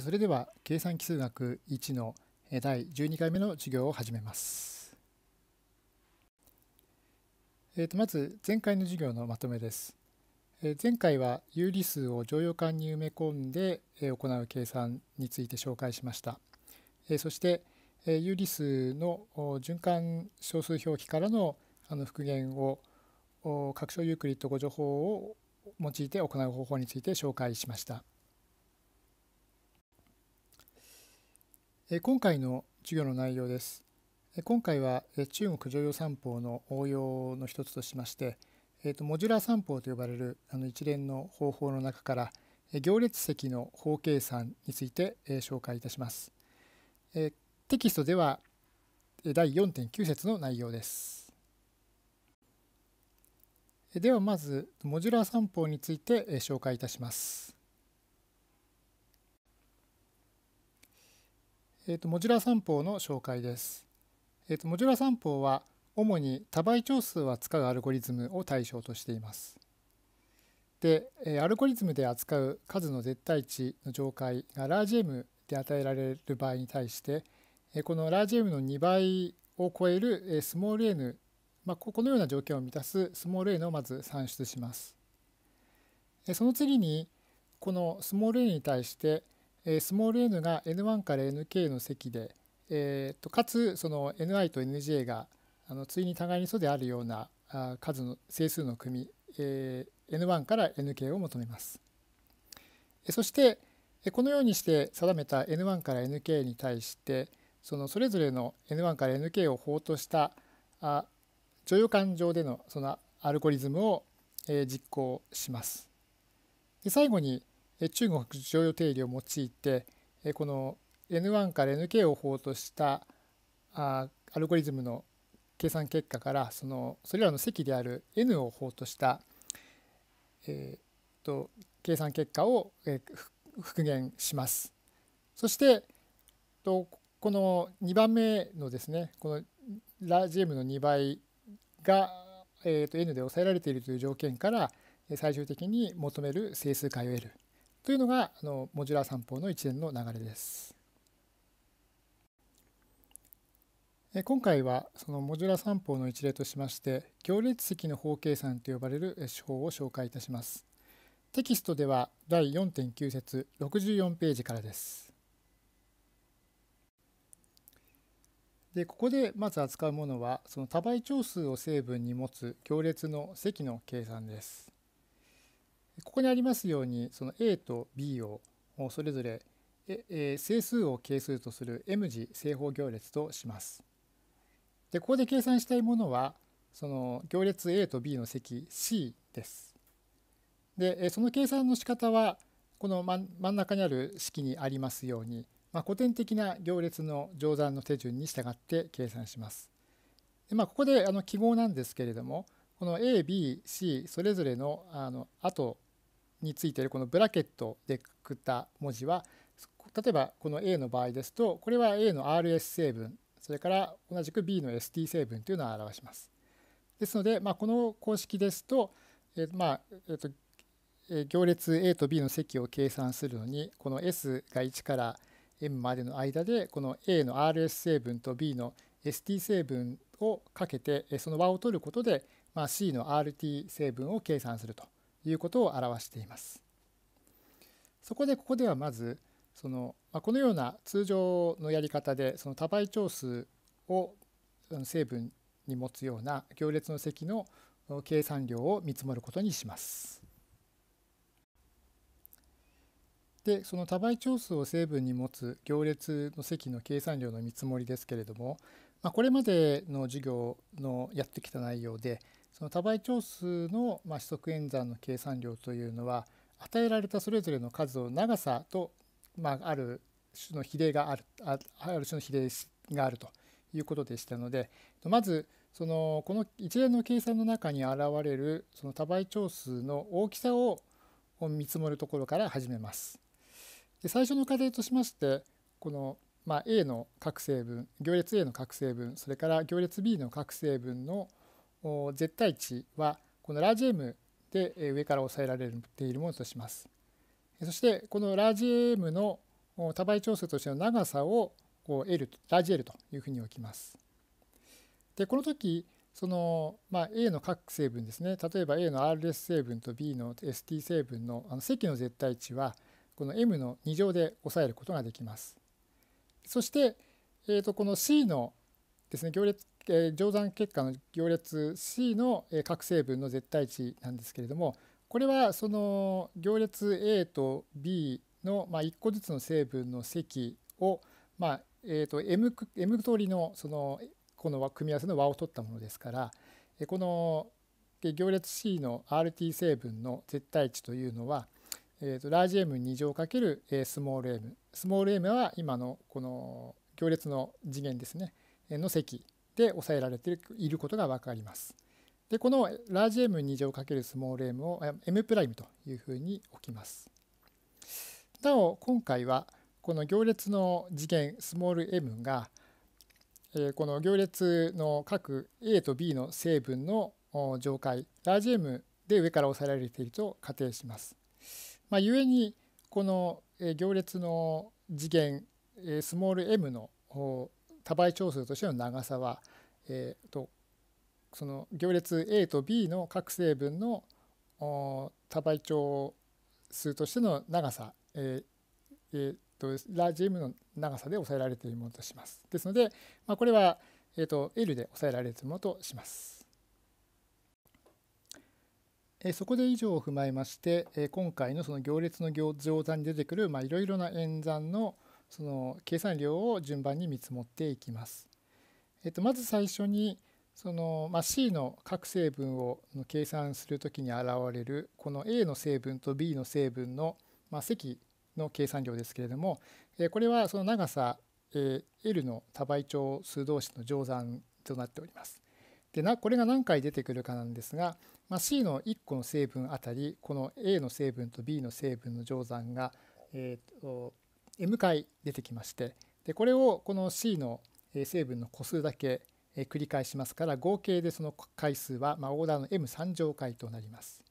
それでは計算奇数学1の第12回目の授業を始めます。えー、とまず前回の授業のまとめです。え前回は有理数を常用管に埋め込んで、え行う計算について紹介しました。えそして、え有理数の循環小数表記からのあの復元を拡張ユークリッド誤助法を用いて行う方法について紹介しました。今回の授業の内容です。今回は中国常用三法の応用の一つとしまして、えー、とモジュラー三法と呼ばれるあの一連の方法の中から行列席の法計算について、え紹介いたします。えテキストでは第4.9節の内容です。ではまずモジュラー三法について紹介いたします。えーと、モジュラ三法の紹介です。えーと、モジュラ三法は主に多倍長数を扱うアルゴリズムを対象としています。で、えー、アルゴリズムで扱う数の絶対値の上階がラージ M で与えられる場合に対して、えー、このラージ M の2倍を超える、えー、スモール n、まあ、このような条件を満たすスモール n をまず算出します。えー、その次にこのスモール n に対して、えスモール n が n1 から nk の積で、えー、とかつその ni と nj があの対に互いに素であるようなあ数の整数の組、えー、n1 から nk を求めます。そしてこのようにして定めた n1 から nk に対してそのそれぞれの n1 から nk を法としたあ乗用感上でのそのアルゴリズムを、えー、実行します。で最後に中国常用定理を用いてこの N1 から NK を法としたアルゴリズムの計算結果からそのそれらの積である N を法とした、えー、と計算結果を、復元します。そしてこの2番目のですねこのラジ M の2倍が、えー、と N で抑えられているという条件から最終的に求める整数解を得る。というのがあのモジュラー三法の一連の流れです。今回はそのモジュラー三法の一例としまして行列積の方計算と呼ばれる手法を紹介いたします。テキストでは第4.9節六十四ページからです。でここでまず扱うものはその多倍長数を成分に持つ行列の積の計算です。ここにありますようにその A と B をそれぞれ整数を係数とする M 字正方行列とします。でここで計算したいものはその行列 A と B の積 C です。でその計算の仕方はこの真ん中にある式にありますように、まあ、古典的な行列の乗算の手順に従って計算します。でまあ、ここであの記号なんですけれどもこの ABC それぞれのあの後についているこのブラケットでくった文字は例えばこの A の場合ですとこれは A の RS 成分それから同じく B の ST 成分というのを表します。ですので、まあ、この公式ですと,、えまあえと行列 A と B の積を計算するのにこの S が1から M までの間でこの A の RS 成分と B の ST 成分をかけてその和を取ることで、まあ、C の RT 成分を計算するということを表しています。そこでここではまずその、まこのような通常のやり方でその多倍長数を成分に持つような行列の積の計算量を見積もることにします。でその多倍長数を成分に持つ行列の積の計算量の見積もりですけれども、まあ、これまでの授業のやってきた内容でその多倍長数の、ま則演算の計算量というのは与えられたそれぞれの数を長さと、まあ、ある種の比例があるある種の比例があるということでしたのでまずそのこの一連の計算の中に現れるその多倍長数の大きさを見積もるところから始めます。で最初の課題としましてこの、まあ、A の各成分行列 A の各成分それから行列 B の各成分の絶対値はこのラージ M で上から抑えられているものとします。そしてこのラージ M の多倍調整としての長さを L ラージ L というふうに置きます。でこの時その、まあ、A の各成分ですね例えば A の RS 成分と B の ST 成分のあの積の絶対値はこの M の2乗で抑えることができます。そして、えー、とこの C のですね行列えー、乗算結果の行列 C の、えー、各成分の絶対値なんですけれどもこれはその行列 A と B の、まあ、1個ずつの成分の積を、まあえー、と M, M 通りのそのこの組み合わせの和を取ったものですから、えー、この行列 C の RT 成分の絶対値というのは、えー、とラージ M2 乗かけるスモール m スモール m は今のこの行列の次元ですねの積で抑えられていることが分かります。でこのラージ M2 乗かけるスモール M を M' というふうに置きます。なお今回はこの行列の次元スモール m がこの行列の各 a と b の成分の上階ラージ m で上から押さえられていると仮定します。まあ、故にこの行列の次元スモール m の多倍長数としての長さは、えーと、その行列 A と B の各成分の多倍長数としての長さ、えーえーと、ラージ M の長さで抑えられているものとします。ですので、まあ、これは、えーと、L で抑えられているものとします。えそこで以上を踏まえまして、え今回のその行列の乗算に出てくるいろいろな演算の、その計算量を順番に見積もっていきます。えっと、まず最初にその、まあ、C の各成分を計算するときに現れるこの A の成分と B の成分の、まあ、積の計算量ですけれども、えこれはその長さ、え L の多倍長数同士の乗算となっております。でなこれが何回出てくるかなんですが、まあ、C の1個の成分あたりこの A の成分と B の成分の乗算が、えーと、と m 回出てきましてでこれをこの C の成分の個数だけ繰り返しますから合計でその回数は、まあ、オーダーの m3 乗回となります。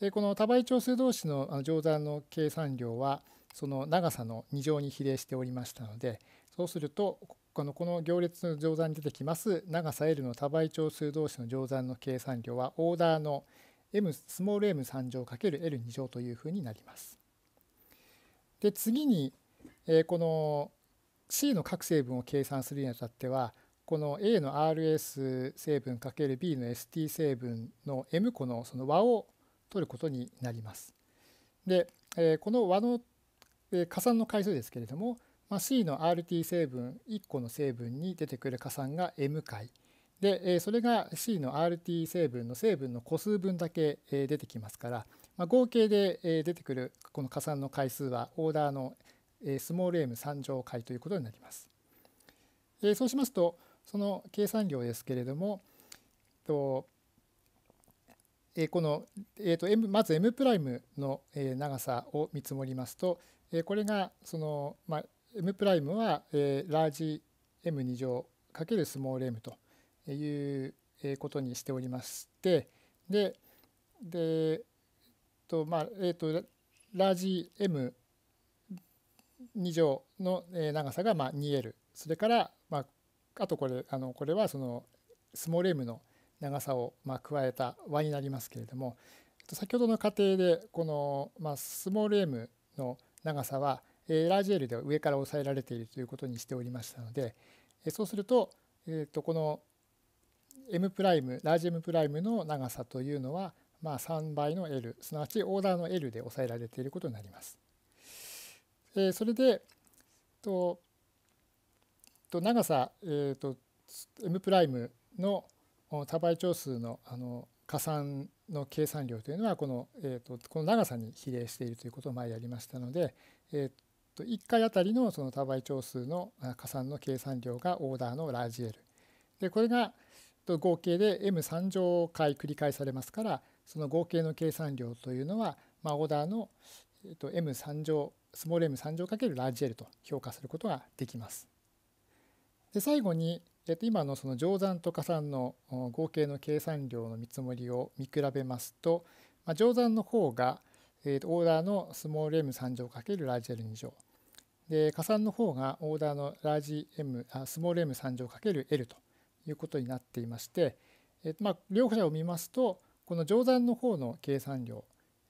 でこの多倍長数同士の乗算の計算量はその長さの2乗に比例しておりましたのでそうするとこのこの行列の乗算に出てきます長さ L の多倍長数同士の乗算の計算量はオーダーの m スモール m3 乗 ×L2 乗というふうになります。で次に、えー、この C の各成分を計算するにあたってはこの A の RS 成分 ×B の ST 成分の M 個のその和を取ることになります。で、えー、この和の、えー、加算の回数ですけれども、まあ、C の RT 成分1個の成分に出てくる加算が M 回で、えー、それが C の RT 成分の成分の個数分だけ、えー、出てきますから、まあ、合計で、え出てくるこの加算の回数はオーダーの、えスモール m3 乗回ということになります。えそうしますとその計算量ですけれどもえこの、えー、と M まず m' の、え長さを見積もりますと、えこれがその、まあ、m' は、えラージ m2 乗かけるスモール m ということにしておりましてででとまあえっ、ー、とラージ M 2乗の長さがまあ 2L それからまああとこれあのこれはそのスモール m の長さをまあ加えた和になりますけれども先ほどの過程でこのまあスモール m の長さはラージ L では上から抑えられているということにしておりましたのでそうするとえとこの m ラージ m の長さというのはまあ、3倍の L すなわちオーダーの L で抑えられていることになります。えー、それでとと長さ、えーと、M' の多倍長数のあの加算の計算量というのはこの,、えーと、この長さに比例しているということを前やりましたので、えーと、と1回あたりのその多倍長数の加算の計算量がオーダーのラージ L でこれが合計で M3 乗回繰り返されますからその合計の計算量というのは、まあ、オーダーの、えっと、M3 乗スモール m3 乗×ラージ L と評価することができます。で最後に、えっと、今のその乗算と加算の合計の計算量の見積もりを見比べますと、まあ、乗算の方が、えっと、オーダーのスモール m3 乗×ラージ L2 乗で加算の方がオーダーのラージ M あスモール m3 乗 ×L ということになっていまして、えっと、まあ両者を見ますと、この乗算の方の計算量、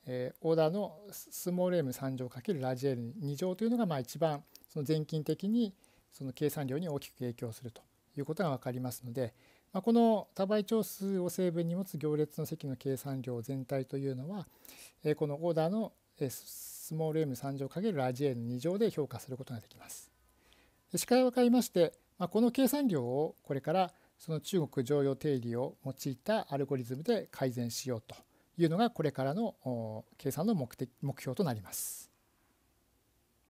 えー、オーダーのスモール m3 乗×ラジエル2乗というのがまあ一番その全近的にその計算量に大きく影響するということが分かりますので、まあ、この多倍長数を成分に持つ行列の積の計算量全体というのは、えー、このオーダーのスモール m3 乗×ラジエル2乗で評価することができます。司会を変えまして、まあ、この計算量をこれからその中国常用定理を用いたアルゴリズムで改善しようというのがこれからの計算の目的目標となります。